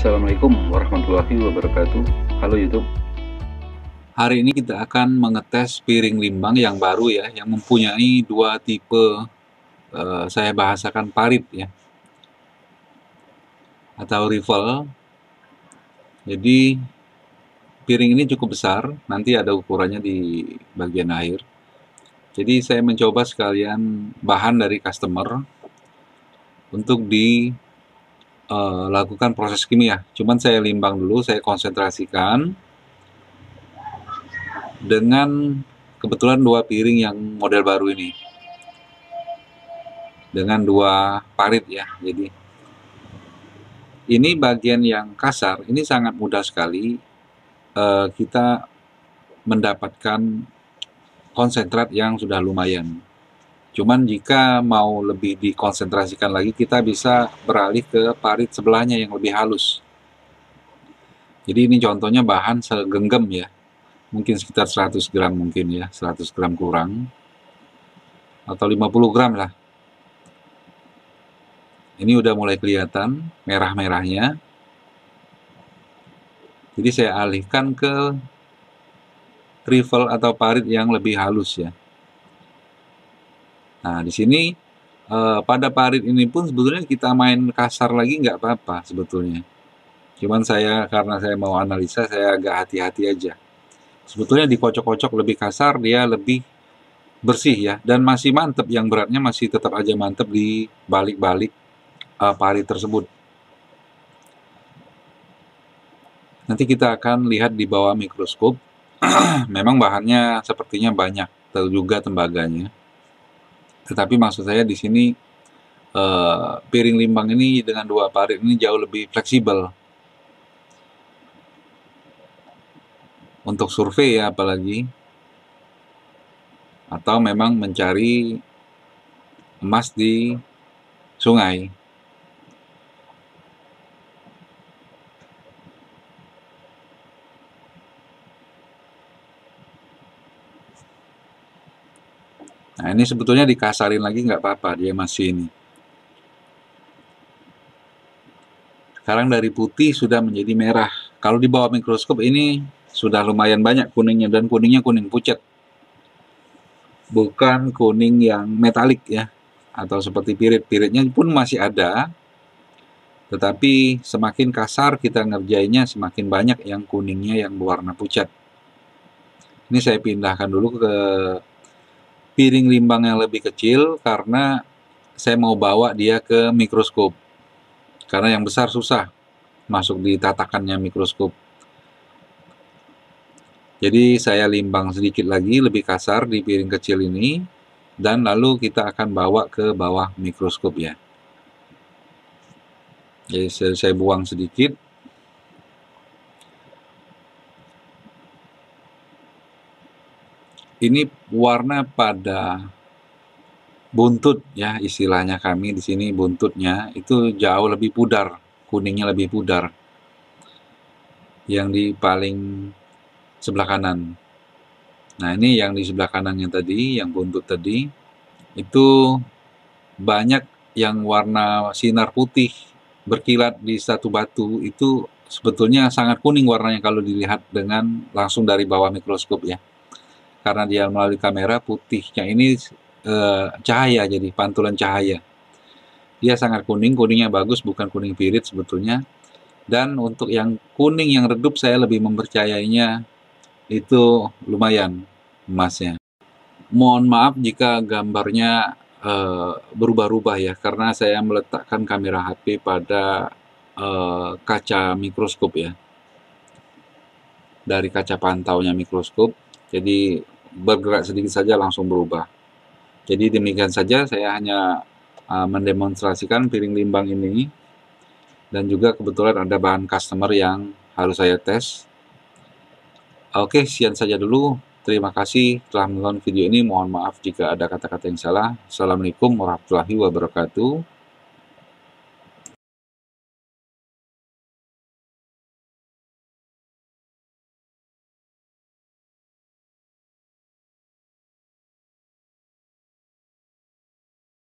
Assalamualaikum warahmatullahi wabarakatuh. Halo YouTube. Hari ini kita akan mengetes piring limbang yang baru ya, yang mempunyai dua tipe uh, saya bahasakan parit ya, atau rival. Jadi piring ini cukup besar, nanti ada ukurannya di bagian akhir. Jadi saya mencoba sekalian bahan dari customer untuk di Eh, lakukan proses kimia. Cuman saya limbang dulu, saya konsentrasikan dengan kebetulan dua piring yang model baru ini. Dengan dua parit ya. Jadi ini bagian yang kasar, ini sangat mudah sekali uh, kita mendapatkan konsentrat yang sudah lumayan. Cuman jika mau lebih dikonsentrasikan lagi, kita bisa beralih ke parit sebelahnya yang lebih halus. Jadi ini contohnya bahan segenggam ya. Mungkin sekitar 100 gram mungkin ya, 100 gram kurang. Atau 50 gram lah. Ini udah mulai kelihatan merah-merahnya. Jadi saya alihkan ke trifle atau parit yang lebih halus ya. Nah, di sini eh, pada parit ini pun sebetulnya kita main kasar lagi nggak apa-apa sebetulnya. Cuman saya karena saya mau analisa saya agak hati-hati aja. Sebetulnya dikocok-kocok lebih kasar dia lebih bersih ya dan masih mantep yang beratnya masih tetap aja mantep di balik-balik uh, parit tersebut. Nanti kita akan lihat di bawah mikroskop. Memang bahannya sepertinya banyak, juga tembaganya. Tetapi maksud saya di sini uh, piring limbang ini dengan dua parit ini jauh lebih fleksibel. Untuk survei ya apalagi atau memang mencari emas di sungai. Nah ini sebetulnya dikasarin lagi nggak apa-apa, dia masih ini. Sekarang dari putih sudah menjadi merah. Kalau di bawah mikroskop ini sudah lumayan banyak kuningnya dan kuningnya kuning pucat. Bukan kuning yang metalik ya atau seperti pirit. Piritnya pun masih ada. Tetapi semakin kasar kita ngerjainnya semakin banyak yang kuningnya yang berwarna pucat. Ini saya pindahkan dulu ke piring limbang yang lebih kecil karena saya mau bawa dia ke mikroskop. Karena yang besar susah masuk di tatakannya mikroskop. Jadi saya limbang sedikit lagi lebih kasar di piring kecil ini dan lalu kita akan bawa ke bawah mikroskop ya. Jadi saya, saya buang sedikit ini warna pada buntut ya istilahnya kami di sini buntutnya itu jauh lebih pudar kuningnya lebih pudar yang di paling sebelah kanan nah ini yang di sebelah kanan yang tadi yang buntut tadi itu banyak yang warna sinar putih berkilat di satu batu itu sebetulnya sangat kuning warnanya kalau dilihat dengan langsung dari bawah mikroskop ya karena dia melalui kamera putihnya ini e, cahaya jadi pantulan cahaya dia sangat kuning kuningnya bagus bukan kuning pirit sebetulnya dan untuk yang kuning yang redup saya lebih mempercayainya itu lumayan emasnya mohon maaf jika gambarnya e, berubah-ubah ya karena saya meletakkan kamera HP pada e, kaca mikroskop ya dari kaca pantaunya mikroskop jadi bergerak sedikit saja langsung berubah. Jadi demikian saja saya hanya uh, mendemonstrasikan piring limbang ini dan juga kebetulan ada bahan customer yang harus saya tes. Oke, sekian saja dulu. Terima kasih telah menonton video ini. Mohon maaf jika ada kata-kata yang salah. Assalamualaikum warahmatullahi wabarakatuh.